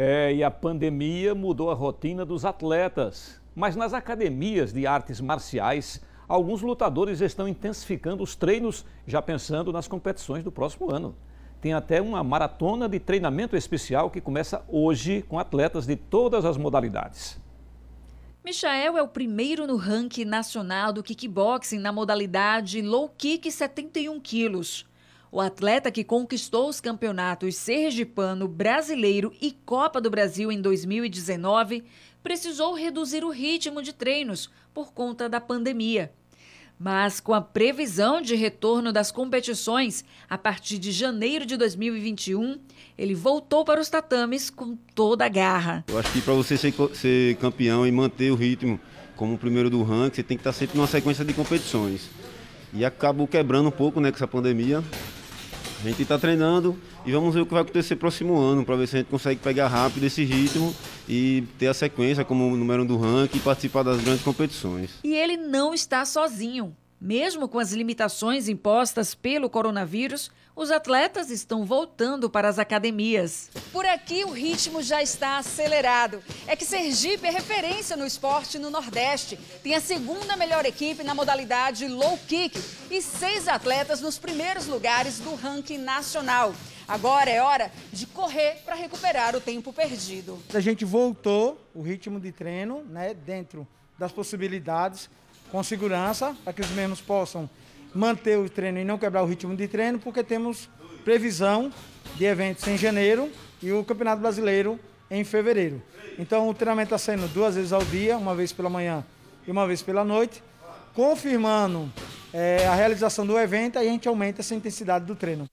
É, e a pandemia mudou a rotina dos atletas. Mas nas academias de artes marciais, alguns lutadores estão intensificando os treinos, já pensando nas competições do próximo ano. Tem até uma maratona de treinamento especial que começa hoje com atletas de todas as modalidades. Michael é o primeiro no ranking nacional do kickboxing na modalidade low kick 71 quilos. O atleta que conquistou os campeonatos sergipano, brasileiro e Copa do Brasil em 2019 precisou reduzir o ritmo de treinos por conta da pandemia. Mas com a previsão de retorno das competições a partir de janeiro de 2021, ele voltou para os tatames com toda a garra. Eu acho que para você ser, ser campeão e manter o ritmo como o primeiro do ranking, você tem que estar tá sempre numa sequência de competições. E acabou quebrando um pouco né, com essa pandemia, a gente está treinando e vamos ver o que vai acontecer próximo ano, para ver se a gente consegue pegar rápido esse ritmo e ter a sequência como número um do ranking e participar das grandes competições. E ele não está sozinho. Mesmo com as limitações impostas pelo coronavírus, os atletas estão voltando para as academias. Por aqui o ritmo já está acelerado. É que Sergipe é referência no esporte no Nordeste. Tem a segunda melhor equipe na modalidade low kick e seis atletas nos primeiros lugares do ranking nacional. Agora é hora de correr para recuperar o tempo perdido. A gente voltou o ritmo de treino, né, dentro das possibilidades com segurança, para que os mesmos possam manter o treino e não quebrar o ritmo de treino, porque temos previsão de eventos em janeiro e o Campeonato Brasileiro em fevereiro. Então o treinamento está sendo duas vezes ao dia, uma vez pela manhã e uma vez pela noite, confirmando é, a realização do evento, aí a gente aumenta essa intensidade do treino.